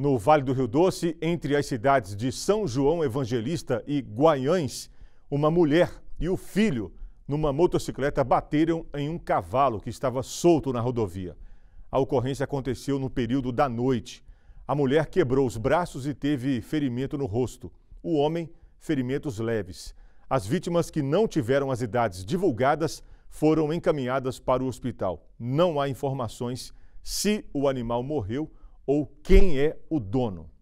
No Vale do Rio Doce, entre as cidades de São João Evangelista e Guaiães, uma mulher e o filho, numa motocicleta, bateram em um cavalo que estava solto na rodovia. A ocorrência aconteceu no período da noite. A mulher quebrou os braços e teve ferimento no rosto. O homem, ferimentos leves. As vítimas que não tiveram as idades divulgadas foram encaminhadas para o hospital. Não há informações se o animal morreu ou ou quem é o dono.